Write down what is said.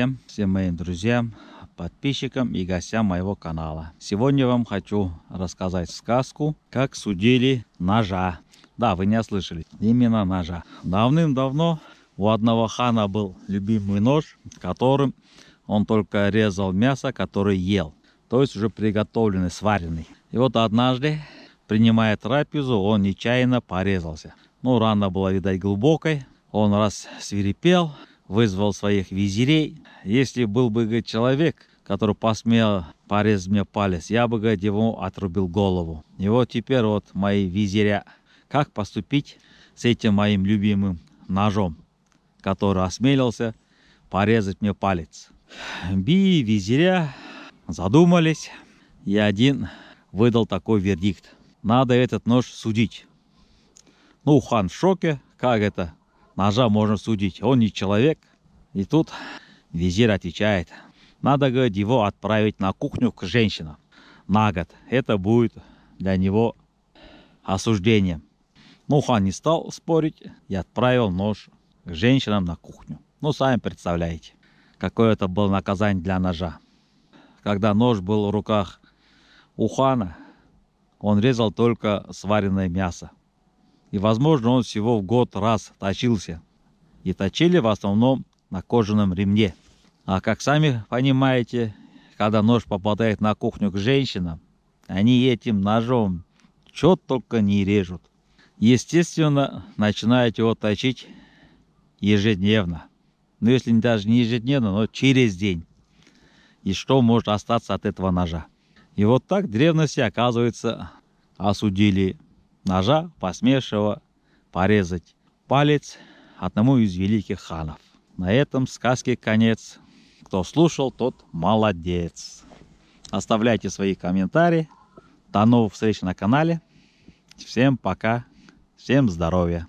всем, всем моим друзьям, подписчикам и гостям моего канала. Сегодня вам хочу рассказать сказку, как судили ножа. Да, вы не ослышали, именно ножа. Давным-давно у одного хана был любимый нож, которым он только резал мясо, которое ел. То есть уже приготовленный, сваренный. И вот однажды, принимая трапезу, он нечаянно порезался. Ну, рана была, видать, глубокой. Он раз свирепел, вызвал своих визирей. Если был бы говорит, человек, который посмел порезать мне палец, я бы говорит, ему отрубил голову. И вот теперь вот мои визиря. Как поступить с этим моим любимым ножом, который осмелился порезать мне палец? Би и визиря задумались, и один выдал такой вердикт. Надо этот нож судить. Ну, хан в шоке, как это ножа можно судить. Он не человек. И тут визир отвечает. Надо, говорит, его отправить на кухню к женщинам на год. Это будет для него осуждение. Ну, хан не стал спорить и отправил нож к женщинам на кухню. Ну, сами представляете, какое это было наказание для ножа. Когда нож был в руках у хана, он резал только сваренное мясо и, возможно, он всего в год раз точился. И точили в основном на кожаном ремне. А как сами понимаете, когда нож попадает на кухню к женщинам, они этим ножом что только не режут. Естественно, начинают его точить ежедневно. Ну, если даже не ежедневно, но через день. И что может остаться от этого ножа? И вот так древности, оказывается, осудили ножа, посмешивая порезать палец одному из великих ханов. На этом сказке конец. Кто слушал, тот молодец. Оставляйте свои комментарии. До новых встреч на канале. Всем пока. Всем здоровья.